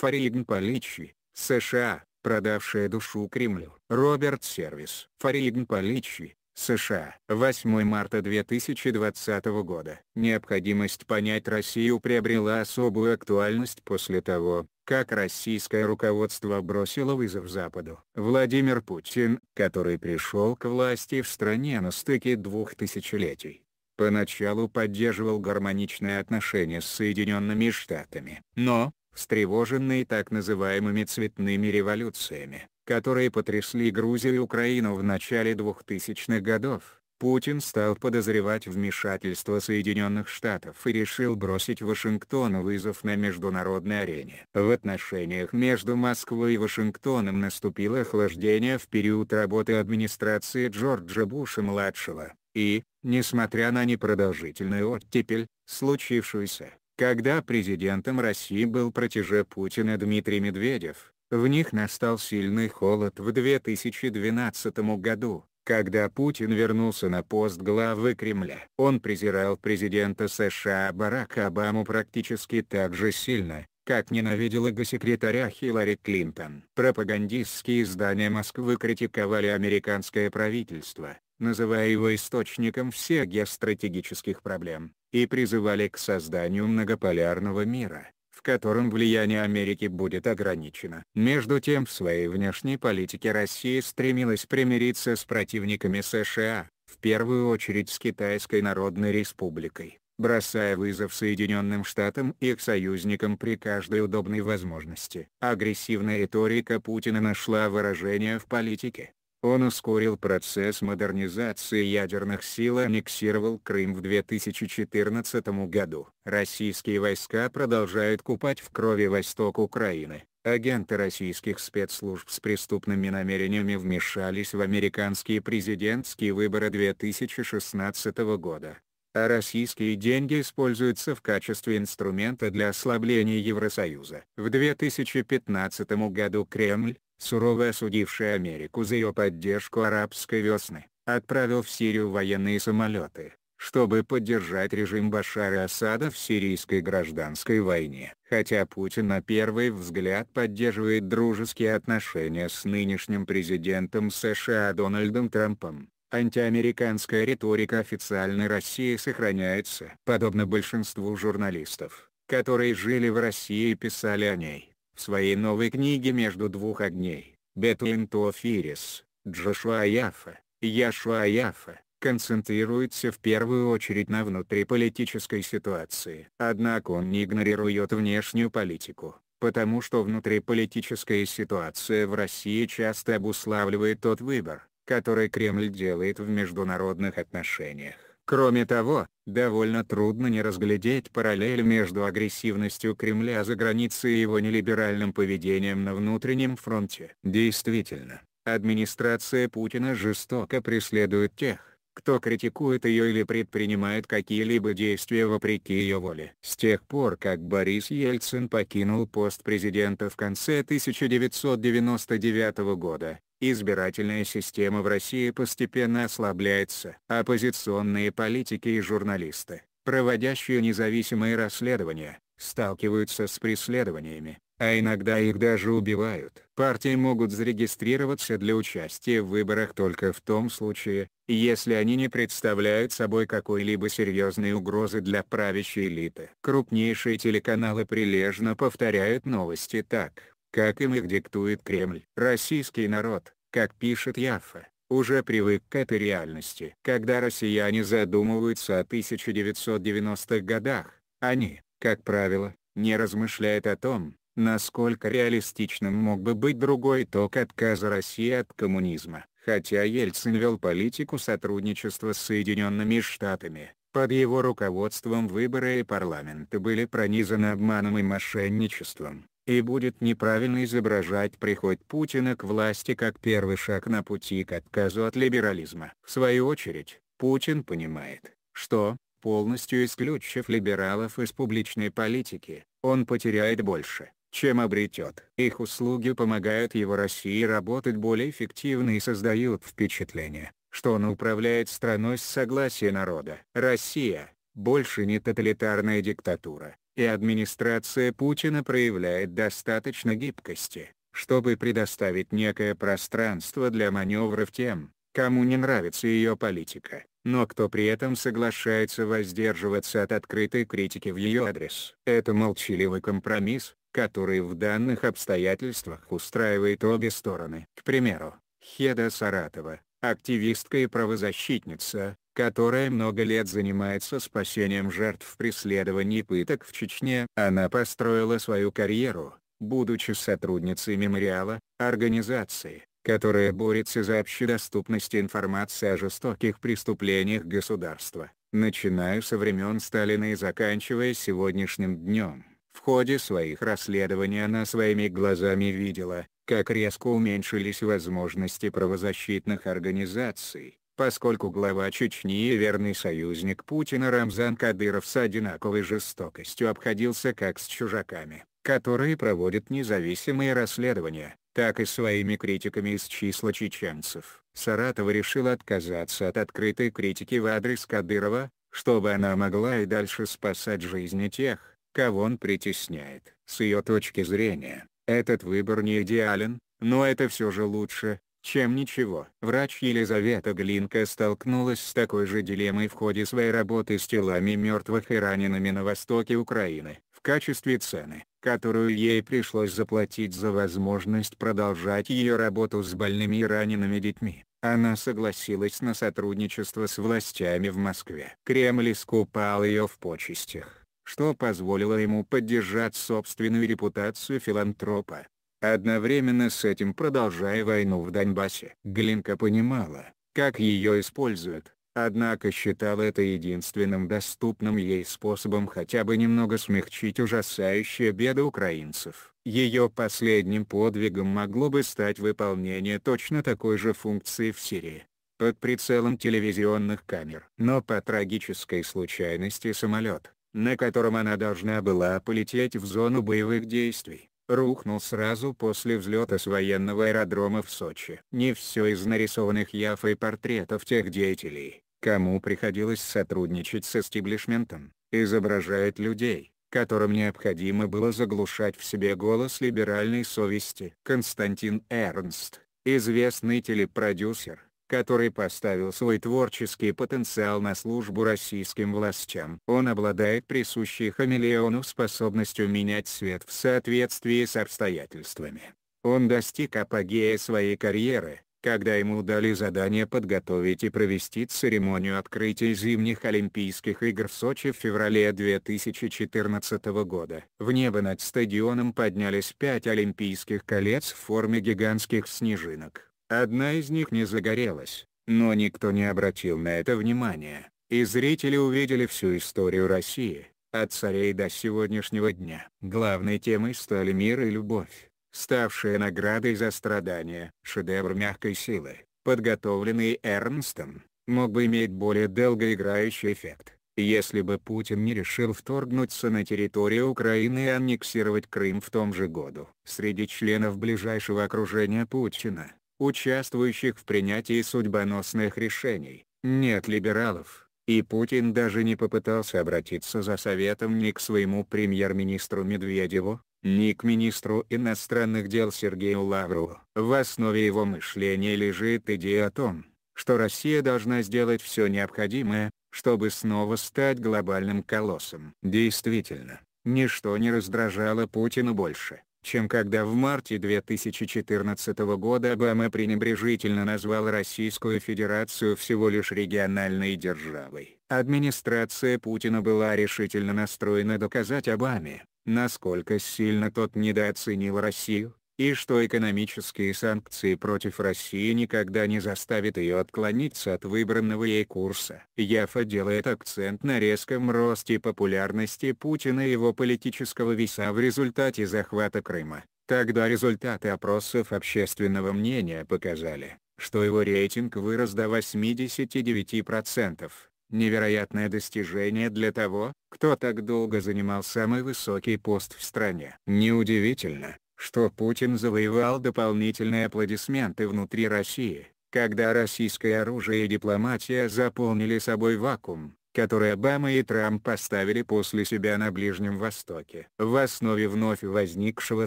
Фаригн Поличи, США, продавшая душу Кремлю. Роберт Сервис. Фаригн Поличи, США. 8 марта 2020 года. Необходимость понять Россию приобрела особую актуальность после того, как российское руководство бросило вызов Западу. Владимир Путин, который пришел к власти в стране на стыке двух тысячелетий, поначалу поддерживал гармоничные отношения с Соединенными Штатами. Но, встревоженный так называемыми цветными революциями, которые потрясли Грузию и Украину в начале 2000-х годов, Путин стал подозревать вмешательство Соединенных Штатов и решил бросить Вашингтону вызов на международной арене. В отношениях между Москвой и Вашингтоном наступило охлаждение в период работы администрации Джорджа Буша-младшего, и, несмотря на непродолжительную оттепель, случившуюся, когда президентом России был протеже Путина Дмитрий Медведев, в них настал сильный холод в 2012 году, когда Путин вернулся на пост главы Кремля. Он презирал президента США Барака Обаму практически так же сильно, как ненавидел госсекретаря секретаря Хиллари Клинтон. Пропагандистские издания Москвы критиковали американское правительство, называя его источником всех геостратегических проблем, и призывали к созданию многополярного мира, в котором влияние Америки будет ограничено. Между тем в своей внешней политике Россия стремилась примириться с противниками США, в первую очередь с Китайской Народной Республикой, бросая вызов Соединенным Штатам и их союзникам при каждой удобной возможности. Агрессивная риторика Путина нашла выражение в политике, он ускорил процесс модернизации ядерных сил и аннексировал Крым в 2014 году. Российские войска продолжают купать в крови восток Украины. Агенты российских спецслужб с преступными намерениями вмешались в американские президентские выборы 2016 года. А российские деньги используются в качестве инструмента для ослабления Евросоюза. В 2015 году Кремль, сурово осудивший Америку за ее поддержку арабской весны, отправил в Сирию военные самолеты, чтобы поддержать режим Башара Асада в сирийской гражданской войне. Хотя Путин на первый взгляд поддерживает дружеские отношения с нынешним президентом США Дональдом Трампом, антиамериканская риторика официальной России сохраняется. Подобно большинству журналистов, которые жили в России и писали о ней, в своей новой книге «Между двух огней» Бетуин Туофирис, Джошуа Яфа, Яшуа Яфа, концентрируется в первую очередь на внутриполитической ситуации. Однако он не игнорирует внешнюю политику, потому что внутриполитическая ситуация в России часто обуславливает тот выбор, который Кремль делает в международных отношениях. Кроме того, довольно трудно не разглядеть параллель между агрессивностью Кремля за границей и его нелиберальным поведением на внутреннем фронте. Действительно, администрация Путина жестоко преследует тех, кто критикует ее или предпринимает какие-либо действия вопреки ее воле. С тех пор как Борис Ельцин покинул пост президента в конце 1999 года, Избирательная система в России постепенно ослабляется. А оппозиционные политики и журналисты, проводящие независимые расследования, сталкиваются с преследованиями, а иногда их даже убивают. Партии могут зарегистрироваться для участия в выборах только в том случае, если они не представляют собой какой-либо серьезной угрозы для правящей элиты. Крупнейшие телеканалы прилежно повторяют новости так как им их диктует Кремль. Российский народ, как пишет Яффа, уже привык к этой реальности. Когда россияне задумываются о 1990-х годах, они, как правило, не размышляют о том, насколько реалистичным мог бы быть другой итог отказа России от коммунизма. Хотя Ельцин вел политику сотрудничества с Соединенными Штатами, под его руководством выборы и парламенты были пронизаны обманом и мошенничеством и будет неправильно изображать приход Путина к власти как первый шаг на пути к отказу от либерализма. В свою очередь, Путин понимает, что, полностью исключив либералов из публичной политики, он потеряет больше, чем обретет. Их услуги помогают его России работать более эффективно и создают впечатление, что он управляет страной с согласия народа. Россия – больше не тоталитарная диктатура, и администрация Путина проявляет достаточно гибкости, чтобы предоставить некое пространство для маневров тем, кому не нравится ее политика, но кто при этом соглашается воздерживаться от открытой критики в ее адрес. Это молчаливый компромисс, который в данных обстоятельствах устраивает обе стороны. К примеру, Хеда Саратова, активистка и правозащитница, которая много лет занимается спасением жертв преследований и пыток в Чечне. Она построила свою карьеру, будучи сотрудницей мемориала, организации, которая борется за общедоступность информации о жестоких преступлениях государства, начиная со времен Сталина и заканчивая сегодняшним днем. В ходе своих расследований она своими глазами видела, как резко уменьшились возможности правозащитных организаций, поскольку глава Чечни и верный союзник Путина Рамзан Кадыров с одинаковой жестокостью обходился как с чужаками, которые проводят независимые расследования, так и своими критиками из числа чеченцев. Саратова решил отказаться от открытой критики в адрес Кадырова, чтобы она могла и дальше спасать жизни тех, кого он притесняет. С ее точки зрения, этот выбор не идеален, но это все же лучше, чем ничего. Врач Елизавета Глинка столкнулась с такой же дилеммой в ходе своей работы с телами мертвых и ранеными на востоке Украины. В качестве цены, которую ей пришлось заплатить за возможность продолжать ее работу с больными и ранеными детьми, она согласилась на сотрудничество с властями в Москве. Кремль искупал ее в почестях что позволило ему поддержать собственную репутацию филантропа одновременно с этим продолжая войну в Донбассе. Глинка понимала, как ее используют, однако считала это единственным доступным ей способом хотя бы немного смягчить ужасающие беды украинцев. Ее последним подвигом могло бы стать выполнение точно такой же функции в Сирии под прицелом телевизионных камер. Но по трагической случайности самолет, на котором она должна была полететь в зону боевых действий, рухнул сразу после взлета с военного аэродрома в Сочи. Не все из нарисованных яфой портретов тех деятелей, кому приходилось сотрудничать с эстиблишментом, изображает людей, которым необходимо было заглушать в себе голос либеральной совести. Константин Эрнст, известный телепродюсер, который поставил свой творческий потенциал на службу российским властям. Он обладает присущей хамелеону способностью менять цвет в соответствии с обстоятельствами. Он достиг апогея своей карьеры, когда ему дали задание подготовить и провести церемонию открытия зимних Олимпийских игр в Сочи в феврале 2014 года. В небо над стадионом поднялись пять олимпийских колец в форме гигантских снежинок. Одна из них не загорелась, но никто не обратил на это внимания, и зрители увидели всю историю России, от царей до сегодняшнего дня. Главной темой стали мир и любовь, ставшие наградой за страдания. Шедевр мягкой силы, подготовленный Эрнстом, мог бы иметь более долгоиграющий эффект, если бы Путин не решил вторгнуться на территорию Украины и аннексировать Крым в том же году. Среди членов ближайшего окружения Путина, участвующих в принятии судьбоносных решений. Нет либералов, и Путин даже не попытался обратиться за советом ни к своему премьер-министру Медведеву, ни к министру иностранных дел Сергею Лаврову. В основе его мышления лежит идея о том, что Россия должна сделать все необходимое, чтобы снова стать глобальным колоссом. Действительно, ничто не раздражало Путина больше, чем когда в марте 2014 года Обама пренебрежительно назвал Российскую Федерацию всего лишь региональной державой. Администрация Путина была решительно настроена доказать Обаме, насколько сильно тот недооценил Россию, и что экономические санкции против России никогда не заставят ее отклониться от выбранного ей курса. Яфа делает акцент на резком росте популярности Путина и его политического веса в результате захвата Крыма. Тогда результаты опросов общественного мнения показали, что его рейтинг вырос до 89%. Невероятное достижение для того, кто так долго занимал самый высокий пост в стране. Неудивительно, что Путин завоевал дополнительные аплодисменты внутри России, когда российское оружие и дипломатия заполнили собой вакуум, который Обама и Трамп поставили после себя на Ближнем Востоке. В основе вновь возникшего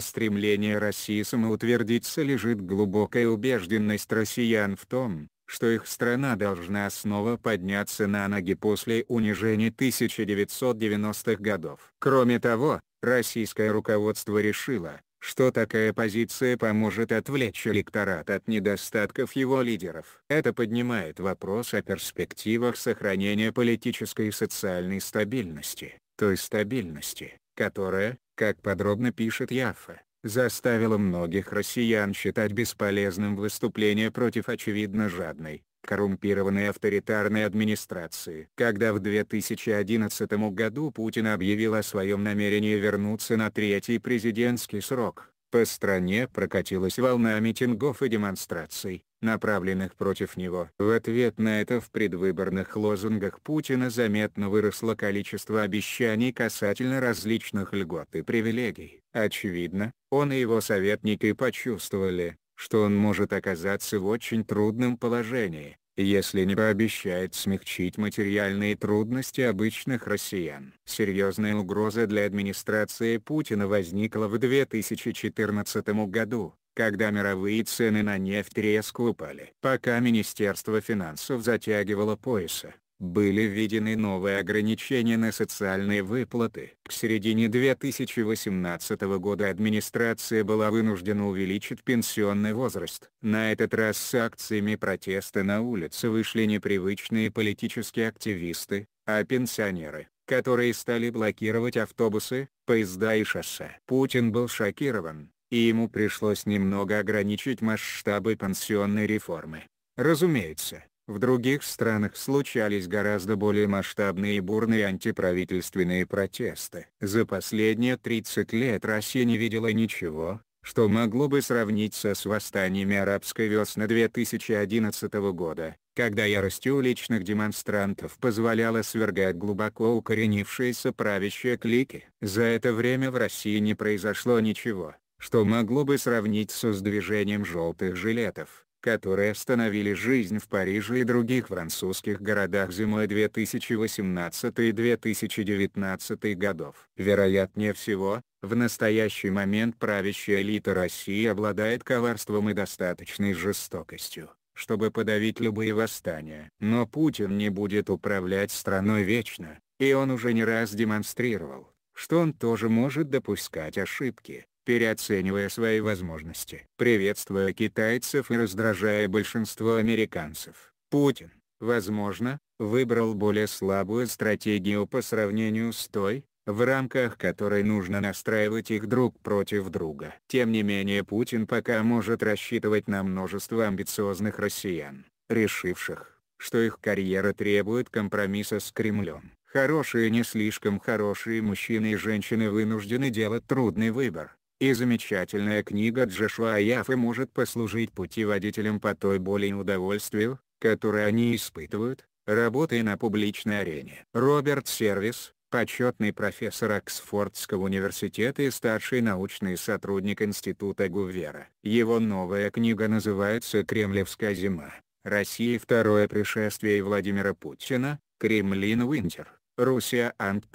стремления России самоутвердиться лежит глубокая убежденность россиян в том, что их страна должна снова подняться на ноги после унижения 1990-х годов. Кроме того, российское руководство решило, что такая позиция поможет отвлечь электорат от недостатков его лидеров. Это поднимает вопрос о перспективах сохранения политической и социальной стабильности, той стабильности, которая, как подробно пишет Яфа, заставила многих россиян считать бесполезным выступление против очевидно жадной, коррумпированной авторитарной администрации. Когда в 2011 году Путин объявил о своем намерении вернуться на третий президентский срок, по стране прокатилась волна митингов и демонстраций, направленных против него. В ответ на это в предвыборных лозунгах Путина заметно выросло количество обещаний касательно различных льгот и привилегий. Очевидно, он и его советники почувствовали, что он может оказаться в очень трудном положении, если не пообещает смягчить материальные трудности обычных россиян. Серьезная угроза для администрации Путина возникла в 2014 году, когда мировые цены на нефть резко упали. Пока Министерство финансов затягивало пояса, были введены новые ограничения на социальные выплаты. К середине 2018 года администрация была вынуждена увеличить пенсионный возраст. На этот раз с акциями протеста на улице вышли непривычные политические активисты, а пенсионеры, которые стали блокировать автобусы, поезда и шоссе. Путин был шокирован, и ему пришлось немного ограничить масштабы пенсионной реформы. Разумеется, в других странах случались гораздо более масштабные и бурные антиправительственные протесты. За последние 30 лет Россия не видела ничего, что могло бы сравниться с восстаниями арабской весны 2011 года, когда ярость уличных демонстрантов позволяла свергать глубоко укоренившиеся правящие клики. За это время в России не произошло ничего, что могло бы сравниться с движением желтых жилетов, которые остановили жизнь в Париже и других французских городах зимой 2018 и 2019 годов. Вероятнее всего, в настоящий момент правящая элита России обладает коварством и достаточной жестокостью, чтобы подавить любые восстания. Но Путин не будет управлять страной вечно, и он уже не раз демонстрировал, что он тоже может допускать ошибки, переоценивая свои возможности. Приветствуя китайцев и раздражая большинство американцев, Путин, возможно, выбрал более слабую стратегию по сравнению с той, в рамках которой нужно настраивать их друг против друга. Тем не менее Путин пока может рассчитывать на множество амбициозных россиян, решивших, что их карьера требует компромисса с Кремлем. Хорошие и не слишком хорошие мужчины и женщины вынуждены делать трудный выбор. И замечательная книга Джошуа Яфы может послужить путеводителем по той боли и удовольствию, которые они испытывают, работая на публичной арене. Роберт Сервис, почетный профессор Оксфордского университета и старший научный сотрудник Института Гувера. Его новая книга называется «Кремлевская зима. Россия. Второе пришествие Владимира Путина. Кремлин винтер Руссия Ант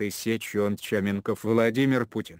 Чаменков Владимир Путин.